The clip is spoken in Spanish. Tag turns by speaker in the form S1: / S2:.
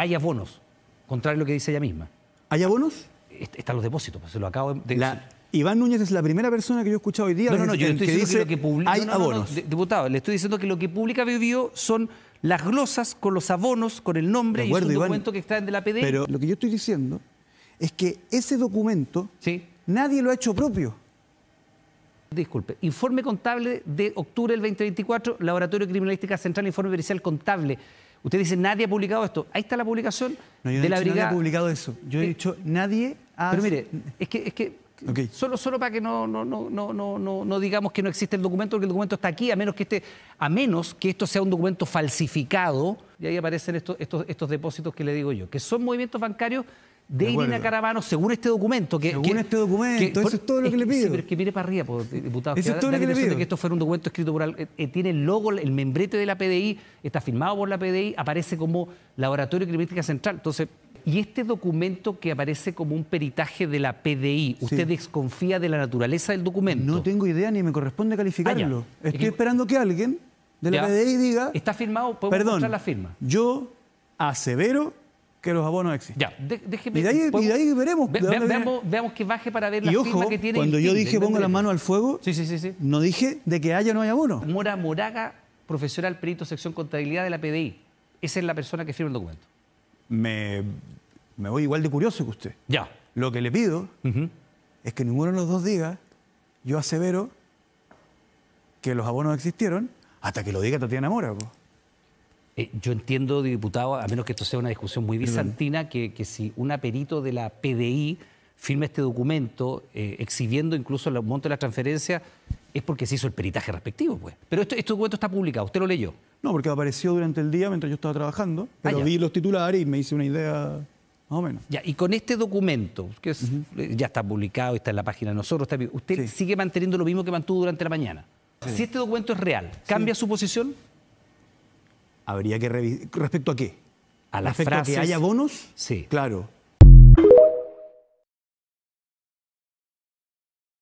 S1: hay abonos, contrario a lo que dice ella misma. ¿Hay abonos? están los depósitos, pues, se lo acabo de... La...
S2: Iván Núñez es la primera persona que yo he escuchado hoy día. No, no, yo estoy diciendo que, lo que publica. Hay
S1: diputado, le estoy diciendo que lo que publica vivió son las glosas con los abonos, con el nombre y el documento que extraen de la PD. Pero lo que yo estoy diciendo es que
S2: ese documento
S1: nadie lo ha hecho propio. Disculpe, informe contable de octubre del 2024, Laboratorio Criminalística Central, informe pericial contable. Usted dice, nadie ha publicado esto. Ahí está la publicación de la brigada. Nadie ha publicado eso. Yo he eh, dicho, nadie ha... Pero mire, es que... Es que Solo, solo para que no, no, no, no, no, digamos que no existe el documento, porque el documento está aquí, a menos que, este, a menos que esto sea un documento falsificado, y ahí aparecen estos, estos, estos depósitos que le digo yo, que son movimientos bancarios de, Irina Caravano, según este documento. según este documento, eso es todo lo que le pido. pero es que mire para arriba, diputado. Eso es todo lo que le pido. que esto fuera un documento escrito por... Eh, eh, tiene el logo, el membrete de la PDI, está firmado por la PDI, aparece como Laboratorio de Criminalística Central. Entonces, y este documento que aparece como un peritaje de la PDI, ¿usted desconfía de la naturaleza del documento? No tengo idea ni me corresponde calificarlo. Ah, Estoy esperando que alguien de la PDI diga... Está firmado, podemos perdón, la firma. Yo
S2: asevero que los abonos existen. Ya,
S1: déjeme, y, de ahí, de ahí, veremos. veamos, que baje para ver la firma que tiene. Cuando yo dije pongo la mano
S2: al fuego, no dije de que haya o no haya abono.
S1: Mora Moraga, profesional perito sección contabilidad de la PDI. Esa es la persona que firma el documento.
S2: Me, voy igual de curioso que usted. Ya. Lo que le pido es que ninguno de los dos diga, yo asevero que los abonos
S1: existieron, hasta que lo diga Tatiana Mora. Eh, yo entiendo, diputado, a menos que esto sea una discusión muy bizantina, que, si un perito de la PDI firma este documento eh, exhibiendo incluso el monto de la transferencia, es porque se hizo el peritaje respectivo, pues. Pero este, documento está publicado, usted lo leyó.
S2: No, porque apareció durante el día mientras yo estaba trabajando, ah, pero vi los
S1: titulares y me hice una idea más o menos. Ya, y con este documento, que eh, ya está publicado, está en la página de nosotros, usted sigue manteniendo lo mismo que mantuvo durante la mañana. Si este documento es real, ¿cambia su posición?
S2: habría que ¿Respecto a qué? A la frases. que haya bonos? Sí. Claro.